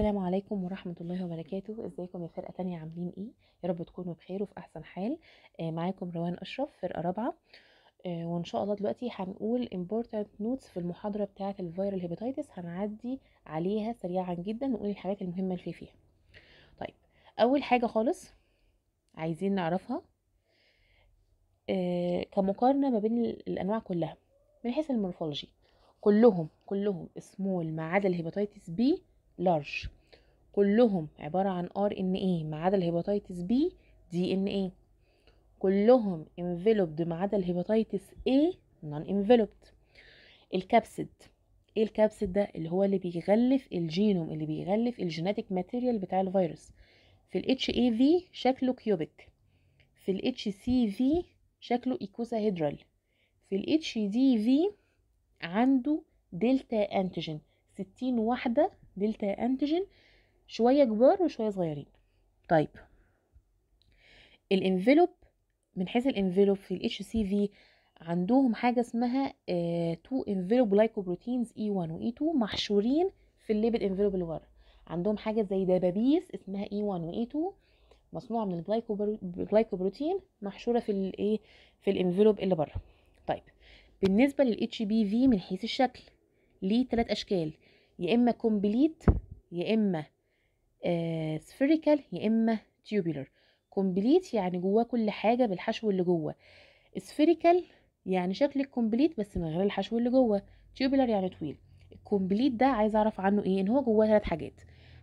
السلام عليكم ورحمة الله وبركاته ازيكم يا فرقة تانية عاملين ايه يا رب تكونوا بخير وفي احسن حال آه معاكم روان اشرف فرقة رابعة آه وان شاء الله دلوقتي هنقول important notes في المحاضرة بتاعة الفيرال هيباتيتس هنعدي عليها سريعا جدا ونقول الحاجات المهمة اللي فيها طيب اول حاجة خالص عايزين نعرفها آه كمقارنة ما بين الانواع كلها من حيث المورفولوجي كلهم كلهم اسمول ما عدا الهيباتيتس بي لارج كلهم عبارة عن ار ان ايه ما عدا الهيباتيتس بي دي ان ايه كلهم انفلوبد ما عدا الهيباتيتس ايه نون انفلوبد الكبسد ايه الكبسد ده اللي هو اللي بيغلف الجينوم اللي بيغلف الجيناتيك ماتيريال بتاع الفيروس في الاتش اي في شكله كيوبيك في الاتش سي في شكله ايكوساهيدرال في الاتش دي في عنده دلتا انتيجين ستين واحدة دلتا انتيجين شويه كبار وشويه صغيرين طيب الانفلوب من حيث الانفلوب في الاتش سي في عندهم حاجه اسمها تو انفلوب لايكوبروتينز اي 1 واي 2 محشورين في الليبل انفلوب اللي ورا عندهم حاجه زي دبابيس اسمها اي 1 واي 2 مصنوعه من الجلايكوبروتين محشوره في الايه في الانفلوب اللي بره طيب بالنسبه للاتش بي في من حيث الشكل ليه ثلاث اشكال يا اما كومبليت يا اما سفيريكال آه، يا اما تيوبولر كومبليت يعني جواه كل حاجه بالحشو اللي جوه سفيريكال يعني شكل الكومبليت بس من غير الحشو اللي جوه تيوبولر يعني طويل الكومبليت ده عايز اعرف عنه ايه ان هو جواه ثلاث حاجات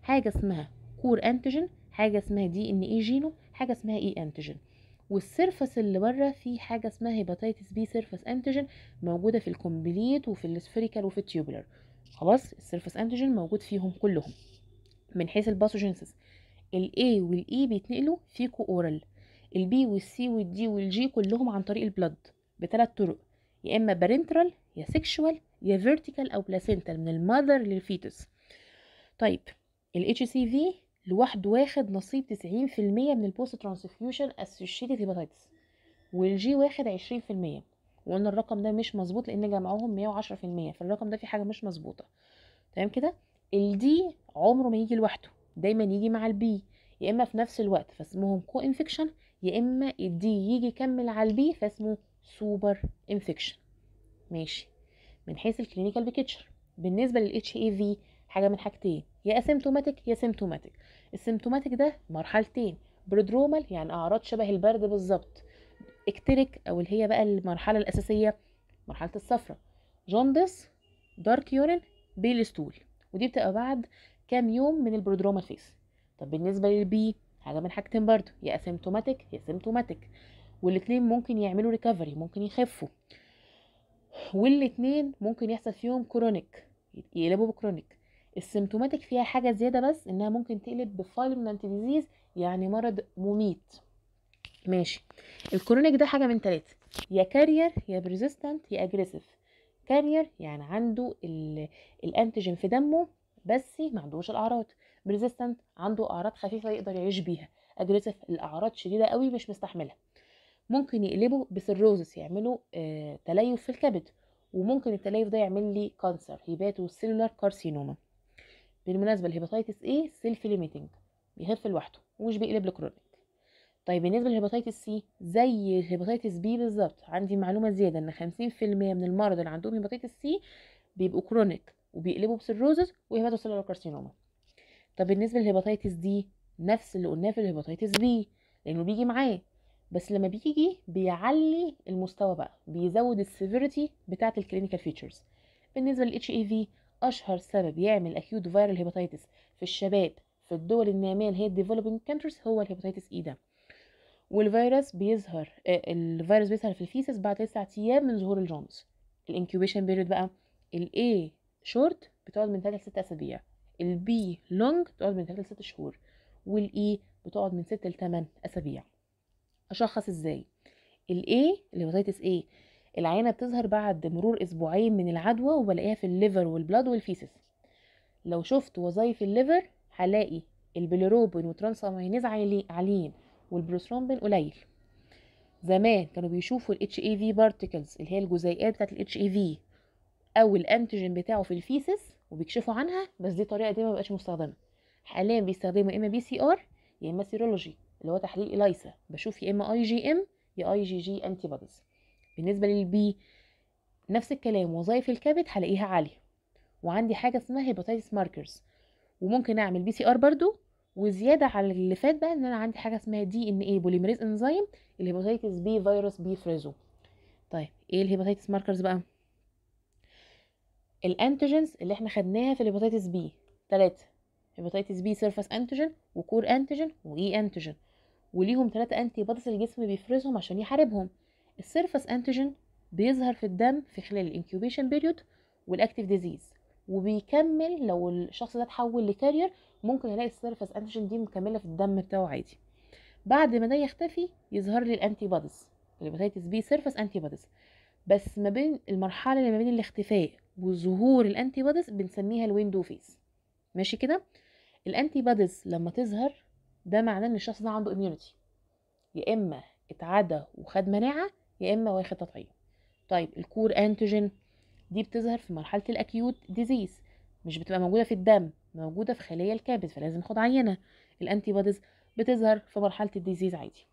حاجه اسمها كور انتيجين حاجه اسمها دي ان اي جينو حاجه اسمها اي انتيجين والسيرفس اللي بره في حاجه اسمها هيباتيتس بي سيرفس انتيجين موجوده في الكومبليت وفي السفيريكال وفي التيوبولر خلاص السيرفس انتيجين موجود فيهم كلهم من حيث الباثوجينسيس الاي والاي e بيتنقلوا في اورال البي والسي والدي والجي كلهم عن طريق البلد بثلاث طرق يا اما بارنترال يا سيكشوال يا فيرتيكال او بلاسينتال من المادر للفيتس طيب الاتش سي في لوحده واخد نصيب 90% من البوست ترانسفيوشن اسوشيتد هيباتيتس والجي واخد 20% وقلنا الرقم ده مش مظبوط لان جمعوهم مية وعشرة في المية فالرقم ده في حاجه مش مظبوطه تمام كده الدي عمره ما يجي لوحده دايما يجي مع البي يا اما في نفس الوقت فاسمهم كو انفكشن يا اما الدي يجي يكمل على البي فاسمه سوبر انفكشن ماشي من حيث الكلينيكال بيكتشر بالنسبه للاتش اي في حاجه من حاجتين يا اسيمتوماتيك يا سيمتوماتيك السيمتوماتيك ده مرحلتين برودرومال يعني اعراض شبه البرد بالظبط اكتريك او اللي هي بقى المرحله الاساسيه مرحله الصفرة جوندس دارك يورين بيل ستول ودي بتبقى بعد كام يوم من البرودروما فيس طب بالنسبه للبي حاجه من حاجتين برضو يا اسيمتوماتيك يا سيمتوماتيك والاتنين ممكن يعملوا ريكفري ممكن يخفوا والاتنين ممكن يحصل فيهم كرونيك يقلبوا بكرونيك السيمتوماتيك فيها حاجه زياده بس انها ممكن تقلب بفايلمنت ديزيز يعني مرض مميت ماشي الكرونيك ده حاجه من ثلاثه يا كارير يا بريزيستنت يا اجريسيف كارير يعني عنده الانتيجين في دمه بس ما عندوش الاعراض بريزيستنت عنده اعراض خفيفه يقدر يعيش بيها اجريسيف الاعراض شديده قوي مش مستحملها ممكن يقلبه بسيروزس يعملوا آه تليف في الكبد وممكن التليف ده يعمل لي كانسر هيباتو سيلولار كارسينوما بالمناسبه الهيباتيتس ايه سيلف ليميتنج بيخف لوحده ومش بيقلب الكرونيك طيب بالنسبه للهيباتيتس سي زي الهيباتيتس بي بالظبط عندي معلومه زياده ان 50% من المرضى اللي عندهم هيباتيتس سي بيبقوا كرونيك وبيقلبوا بسيروزس سيلولار كارسينوما طب بالنسبه للهيباتيتس دي نفس اللي قلناه في الهيباتيتس بي لانه بيجي معاه بس لما بيجي بيعلي المستوى بقى بيزود السيفيريتي بتاعه الكلينيكال فيتشرز بالنسبه للاتش اي في اشهر سبب يعمل اكيوت فايرال هيباتيتس في الشباب في الدول الناميه اللي هي الديفلوبينج كانترز هو الهيباتيتس اي e ده والفيروس بيظهر آه، الفيروس بيظهر في الفيسس بعد 9 ايام من ظهور الجونز الانكيوبيشن بيريود بقى الاي شورت بتقعد من 3 ل 6 اسابيع البي لونج بتقعد من 3 ل 6 شهور والاي e بتقعد من 6 ل 8 اسابيع اشخص ازاي الاي الهيباتيتس اي العينه بتظهر بعد مرور اسبوعين من العدوى وبلاقيها في الليفر والبلاد والفيسس لو شفت وظايف الليفر هلاقي البيليروبين وترانسامينيز امينيز عاليين والبروثرومبين قليل زمان كانوا بيشوفوا ال في particles اللي هي الجزيئات بتاعت ال في او الانتيجين بتاعه في الفيسس وبيكشفوا عنها بس دي طريقه دي ما بقاش مستخدمه حاليا بيستخدموا يا اما بي سي ار يا اما سيرولوجي اللي هو تحليل اليسا بشوف يا اما اي جي ام يا اي جي جي انتي بوديز بالنسبه للبي نفس الكلام وظائف الكبد هلاقيها عاليه وعندي حاجه اسمها هيباتيتس ماركرز وممكن اعمل بي سي ار برده وزياده على اللي فات بقى ان انا عندي حاجه اسمها دي ان ايه بوليمريز انزيم الهيباتيتس بي فيروس بي فريزو طيب ايه الهيباتيتس ماركرز بقى الانتيجنز اللي احنا خدناها في الهيباتيتس بي ثلاثه هيباتيتس بي سيرفس انتيجين وكور انتيجين واي انتيجين وليهم ثلاثه انتي بودز الجسم بيفرزهم عشان يحاربهم السيرفس انتيجين بيظهر في الدم في خلال الانكيوبيشن بيريود والاكتيف ديزيز وبيكمل لو الشخص ده اتحول لكارير ممكن يلاقي السيرفس انتيجين دي مكمله في الدم بتاعه عادي بعد ما ده يختفي يظهر لي الانتي بوديز الهباتيتس بي سيرفس انتي بوديز بس ما بين المرحله اللي ما بين الاختفاء وظهور الانتي بوديز بنسميها الويندو فيز ماشي كده الانتي بوديز لما تظهر ده معناه ان الشخص ده عنده اميونيتي يا اما اتعدى وخد مناعه يا اما واخد تطعيم طيب الكور انتيجين دي بتظهر في مرحله الاكيوت ديزيز مش بتبقى موجوده في الدم موجوده في خلايا الكبد فلازم ناخد عينه الانتي بوديز بتظهر في مرحله الديزيز عادي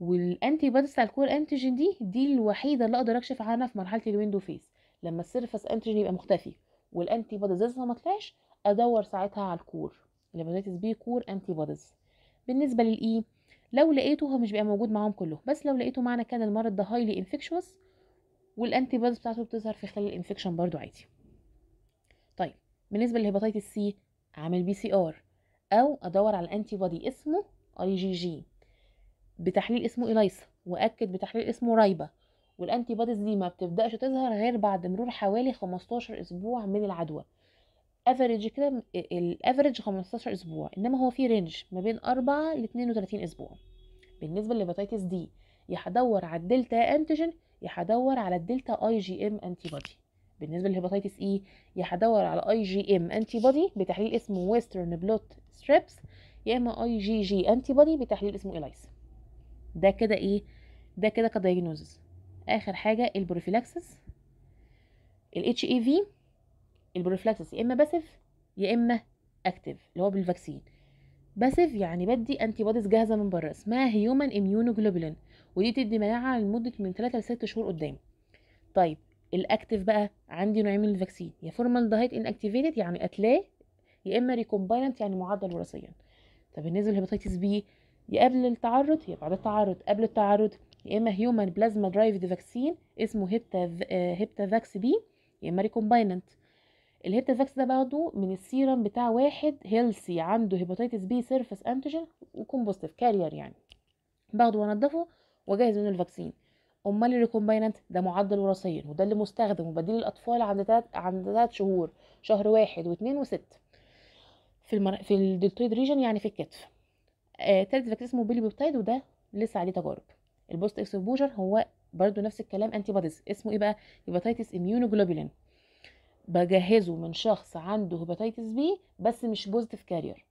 والانتي بوديز بتاع الكور انتيجين دي دي الوحيده اللي اقدر اكشف عنها في مرحله الويندو فيز لما السيرفس انتيجين يبقى مختفي والانتي بوديز لسه ما طلعش ادور ساعتها على الكور الهيباتيتس بي كور انتي بوديز بالنسبه للاي e، لو لقيته هو مش بيبقى موجود معاهم كله بس لو لقيته معنى كان المرض ده هايلي انفكشوس والانتي بادز بتاعته بتظهر في خلال الانفكشن برضو عادي طيب بالنسبه للهيباتيتس سي اعمل بي سي ار او ادور على الانتي بودي اسمه اي جي جي بتحليل اسمه إليسا واكد بتحليل اسمه رايبا والانتي بوديز دي ما بتبداش تظهر غير بعد مرور حوالي 15 اسبوع من العدوى افريج كده الافريج 15 اسبوع انما هو في رينج ما بين 4 ل 32 اسبوع بالنسبه للهيباتيتس دي يا هدور على الدلتا انتيجين يا هدور على الدلتا اي جي ام انتي بودي بالنسبه للهيباتيتس اي e، يا هدور على اي جي ام انتي بودي بتحليل اسمه ويسترن بلوت ستريبس يا اما اي جي جي انتي بودي بتحليل اسمه الايس ده كده ايه ده كده كدايجنوزز اخر حاجه البروفيلاكسس الاتش اي في البروفيلاكسس يا اما باسف يا اما اكتف اللي هو بالفاكسين باسف يعني بدي انتي بوديز جاهزه من بره اسمها هيومن اميونوجلوبولين ودي بتدي مناعه لمده من 3 ل 6 شهور قدام طيب الاكتف بقى عندي نوعين من الفاكسين يا ان اكتيفيتد يعني اتلاه يا اما ريكومبايلنت يعني معدل وراثيا طب بالنسبه للهباتيتس بي يا قبل التعرض يا بعد التعرض قبل التعرض يا اما هيومن بلازما درايفد فاكسين اسمه هيبتا آه، هيبتا فاكس بي يا اما ريكومبايننت الهيبتا فاكس ده برضه من السيرم بتاع واحد هيلسي عنده هيباتيتس بي سيرفس انتيجين وكومبوستيف كارير يعني باخده وانضفه واجهز منه الفاكسين امال الريكومبيننت ده معدل وراثيا وده اللي مستخدم وبديل الاطفال عند تلات عند تلات شهور شهر واحد واثنين وست في المر... في الدلتويد ريجن يعني في الكتف آه تالت فاكسين اسمه بيلي بيبتايد وده لسه عليه تجارب البوست اكسبوجر هو برضو نفس الكلام انتي بوديز اسمه ايه بقى هيباتيتس اميونوجلوبولين بجهزه من شخص عنده هيباتيتس بي بس مش بوزيتيف كارير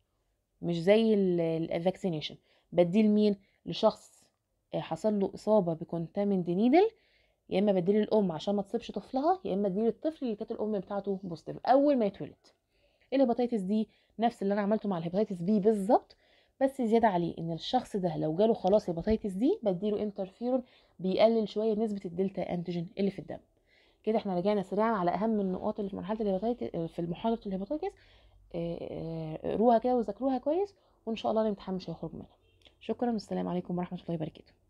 مش زي الفاكسينيشن بديه لمين لشخص آه، حصل له اصابه بكونتامند نيدل يا اما بديله الام عشان ما تصيبش طفلها يا اما اديله الطفل اللي كانت الام بتاعته بوزيتيف اول ما يتولد الهباتيتس دي نفس اللي انا عملته مع الهباتيتس بي بالظبط بس زياده عليه ان الشخص ده لو جاله خلاص هباتيتس دي بديله انترفيرون بيقلل شويه نسبه الدلتا انتيجين اللي في الدم كده احنا رجعنا سريعا على اهم النقاط اللي في مرحله الهيباتيتس في محاضره الهيباتيتس اقروها كده وذاكروها كويس وان شاء الله الامتحان مش هيخرج منها شكرا والسلام عليكم ورحمه الله وبركاته